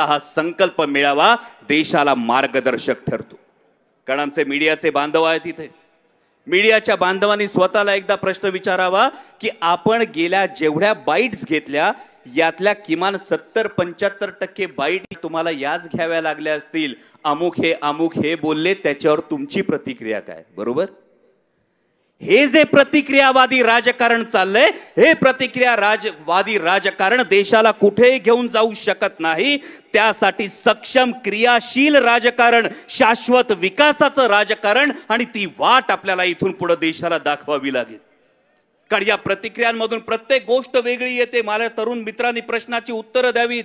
हा संकल्प मिळावा देशाला मार्गदर्शक ठरतो कारण आमचे मीडियाचे बांधव आहेत इथे मीडियाच्या बांधवांनी स्वतःला एकदा प्रश्न विचारावा की आपण गेल्या जेवढ्या बाईट्स घेतल्या यातल्या किमान सत्तर पंच्याहत्तर टक्के बाईट तुम्हाला याच घ्याव्या लागल्या असतील अमुक हे अमुक हे बोलले त्याच्यावर तुमची प्रतिक्रिया काय बरोबर हे जे प्रतिक्रियावादी राजकारण चाललंय हे प्रतिक्रिया राजवादी राजकारण देशाला कुठेही घेऊन जाऊ शकत नाही त्यासाठी सक्षम क्रियाशील राजकारण शाश्वत विकासाचं राजकारण आणि ती वाट आपल्याला इथून पुढे देशाला दाखवावी लागेल कारण या प्रतिक्रियांमधून प्रत्येक गोष्ट वेगळी येते माझ्या तरुण मित्रांनी प्रश्नाची उत्तरं द्यावीत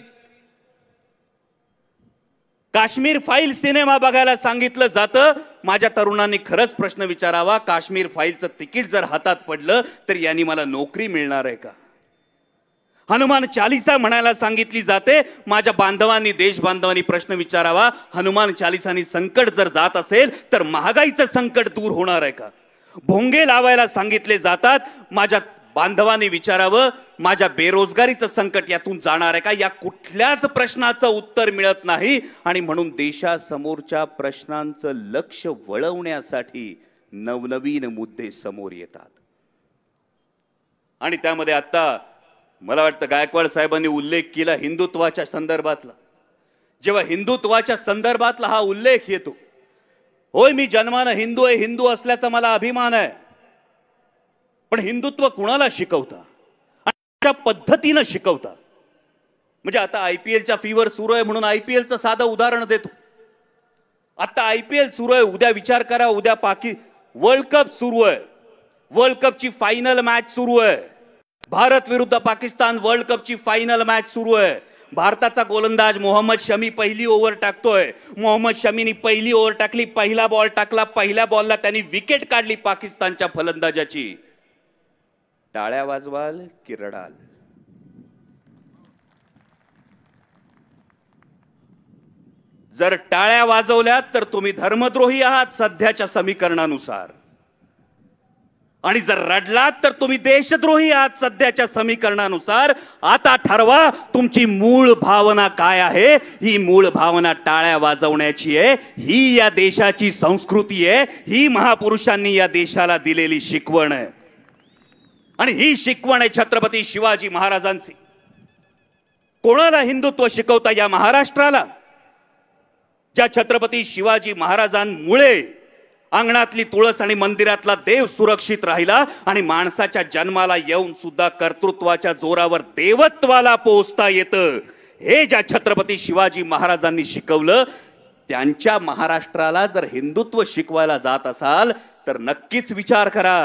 काश्मीर फाईल सिनेमा बघायला सांगितलं जातं माझ्या तरुणांनी खरंच प्रश्न विचारावा काश्मीर फाईलचं तिकीट जर हातात पडलं तर यांनी मला नोकरी मिळणार आहे का हनुमान चालिसा म्हणायला सांगितली जाते माझ्या बांधवांनी देश बांधवांनी प्रश्न विचारावा हनुमान चालिसानी संकट जर जात असेल तर महागाईचं संकट दूर होणार आहे का भोंगे लावायला सांगितले जातात माझ्या बांधवाने विचारावं माझ्या बेरोजगारीचं संकट यातून जाणार आहे का या कुठल्याच प्रश्नाचं उत्तर मिळत नाही आणि म्हणून देशासमोरच्या प्रश्नांचं लक्ष वळवण्यासाठी नवनवीन मुद्दे समोर येतात आणि त्यामध्ये आता मला वाटतं गायकवाड साहेबांनी उल्लेख केला हिंदुत्वाच्या संदर्भातला जेव्हा हिंदुत्वाच्या संदर्भातला हा उल्लेख येतो होय मी जन्मानं हिंदू आहे हिंदू असल्याचा मला अभिमान आहे पण हिंदुत्व कुणाला शिकवता अशा पद्धतीनं शिकवता म्हणजे आता आय पी एलच्या फीवर सुरू आहे म्हणून आय पी एलचं साधं उदाहरण देतो आता आय पी एल सुरू आहे उद्या विचार करा उद्या पाकी वर्ल्ड कप सुरू आहे वर्ल्ड कपची फायनल मॅच सुरू आहे भारत विरुद्ध पाकिस्तान वर्ल्ड कपची फायनल मॅच सुरू आहे भारताचा गोलंदाज मोहम्मद शमी पहिली ओव्हर टाकतोय मोहम्मद शमीनी पहिली ओव्हर टाकली पहिला बॉल टाकला पहिल्या बॉलला त्यांनी विकेट काढली पाकिस्तानच्या फलंदाजाची टाळ्या वाजवाल किरडाल जर टाळ्या वाजवल्यात तर तुम्ही धर्मद्रोही आहात सध्याच्या समीकरणानुसार आणि जर रडलात तर तुम्ही देशद्रोही आहात सध्याच्या समीकरणानुसार आता ठरवा तुमची मूळ भावना काय आहे ही मूळ भावना टाळ्या वाजवण्याची आहे ही या देशाची संस्कृती आहे ही महापुरुषांनी या देशाला दिलेली शिकवण आहे आणि ही शिकवण आहे छत्रपती शिवाजी महाराजांची कोणाला हिंदुत्व शिकवता या महाराष्ट्राला ज्या छत्रपती शिवाजी महाराजांमुळे अंगणातली तुळस आणि मंदिरातला देव सुरक्षित राहिला आणि माणसाच्या जन्माला येऊन सुद्धा कर्तृत्वाच्या जोरावर देवत्वाला पोहोचता येतं हे ज्या छत्रपती शिवाजी महाराजांनी शिकवलं त्यांच्या महाराष्ट्राला जर हिंदुत्व शिकवायला जात असाल तर नक्कीच विचार करा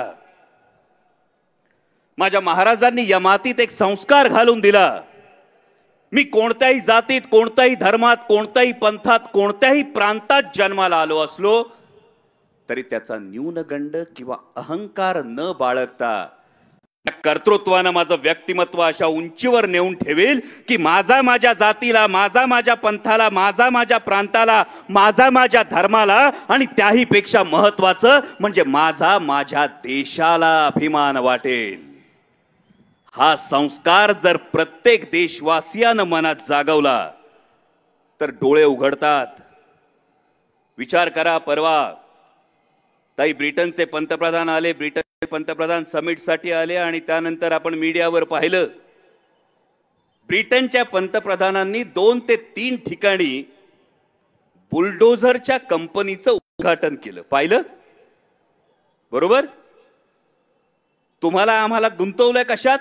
माझ्या महाराजांनी या मातीत एक संस्कार घालून दिला मी कोणत्याही जातीत कोणत्याही धर्मात कोणत्याही पंथात कोणत्याही प्रांतात जन्माला आलो असलो तरी त्याचा न्यूनगंड किंवा अहंकार न बाळगता कर्तृत्वानं माझं व्यक्तिमत्व अशा उंचीवर नेऊन ठेवेल की माझा माझ्या जातीला माझा माझ्या पंथाला माझा माझ्या प्रांताला माझा माझ्या धर्माला आणि त्याही पेक्षा महत्वाचं म्हणजे माझा माझ्या देशाला अभिमान वाटेल हा संस्कार जर प्रत्येक देशवासियानं मनात जागवला तर डोळे उघडतात विचार करा परवा ताई ब्रिटनचे पंतप्रधान आले ब्रिटनचे पंतप्रधान समिटसाठी आले आणि त्यानंतर आपण मीडियावर पाहिलं ब्रिटनच्या पंतप्रधानांनी दोन ते तीन ठिकाणी बुलडोझरच्या कंपनीचं उद्घाटन केलं पाहिलं बरोबर तुम्हाला आम्हाला गुंतवलंय कशात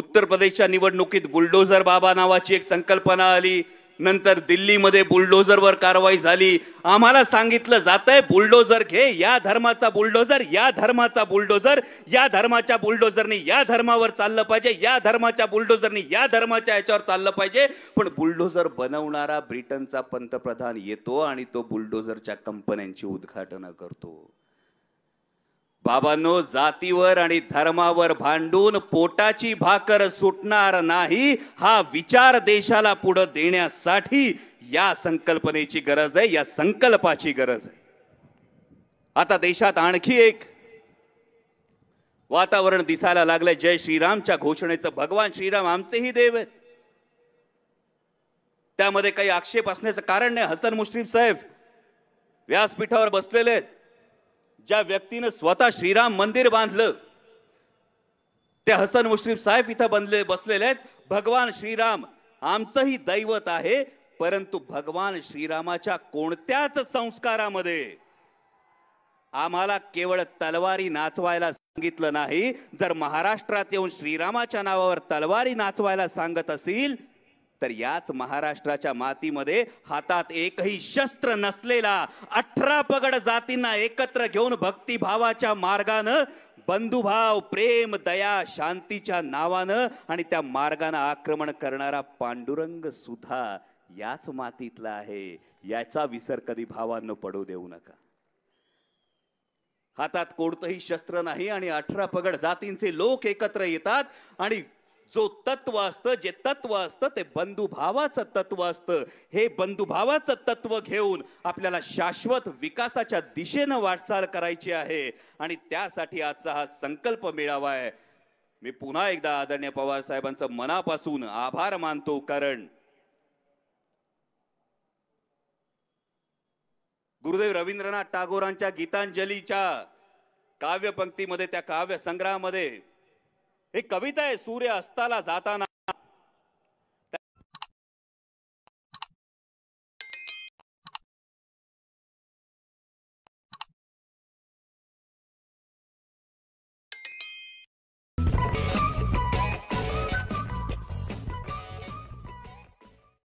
उत्तर प्रदेशच्या निवडणुकीत बुलडोझर बाबा नावाची एक संकल्पना आली नंतर दिल्लीमध्ये बुलडोझरवर कारवाई झाली आम्हाला सांगितलं जात आहे बुलडोझर घे या धर्माचा बुलडोझर या धर्माचा बुलडोझर या धर्माच्या बुलडोझरनी या धर्मावर चाललं पाहिजे या धर्माच्या बुलडोझरनी या धर्माच्या याच्यावर चाललं पाहिजे पण बुलडोझर बनवणारा ब्रिटनचा पंतप्रधान येतो आणि तो बुलडोझरच्या कंपन्यांची उद्घाटनं करतो बाबांनो जातीवर आणि धर्मावर भांडून पोटाची भाकर सुटणार नाही हा विचार देशाला पुढे देण्यासाठी या संकल्पनेची गरज आहे या संकल्पाची गरज आहे आता देशात आणखी एक वातावरण दिसायला लागलंय जय श्रीरामच्या घोषणेचं भगवान श्रीराम आमचेही देव आहेत त्यामध्ये काही आक्षेप असण्याचं कारण नाही हसन मुश्रीफ साहेब व्यासपीठावर बसलेले आहेत ज्या व्यक्तीनं स्वतः श्रीराम मंदिर बांधलं ते हसन मुश्रीफ साहेब इथं बनले बसलेले आहेत भगवान श्रीराम आमचंही दैवत आहे परंतु भगवान श्रीरामाच्या कोणत्याच संस्कारामध्ये आम्हाला केवळ तलवारी नाचवायला सांगितलं नाही जर महाराष्ट्रात येऊन श्रीरामाच्या नावावर तलवारी नाचवायला सांगत असेल तर याच महाराष्ट्राच्या मातीमध्ये हातात एकही शस्त्र नसलेला अठरा पगड जातींना एकत्र घेऊन भक्तिभावाच्या मार्गानं बंधुभाव प्रेम दया शांतीच्या नावानं आणि त्या मार्गानं आक्रमण करणारा पांडुरंग सुद्धा याच मातीतला आहे याचा विसर कधी भावांना पडू देऊ नका हातात कोणतंही शस्त्र नाही आणि अठरा पगड जातींचे लोक एकत्र येतात आणि जो तत्व असतं जे तत्व असतं ते बंधुभावाचं तत्व असतं हे बंधुभावाचं तत्व घेऊन आपल्याला शाश्वत विकासाच्या दिशेनं वाटचाल करायची आहे आणि त्यासाठी आजचा हा संकल्प मिळावा आहे मी पुन्हा एकदा आदरणीय पवार साहेबांचं मनापासून आभार मानतो कारण गुरुदेव रवींद्रनाथ टागोरांच्या गीतांजलीच्या काव्यपंक्तीमध्ये त्या काव्य संग्रहामध्ये ही कविता आहे सूर्य अस्ताला जाताना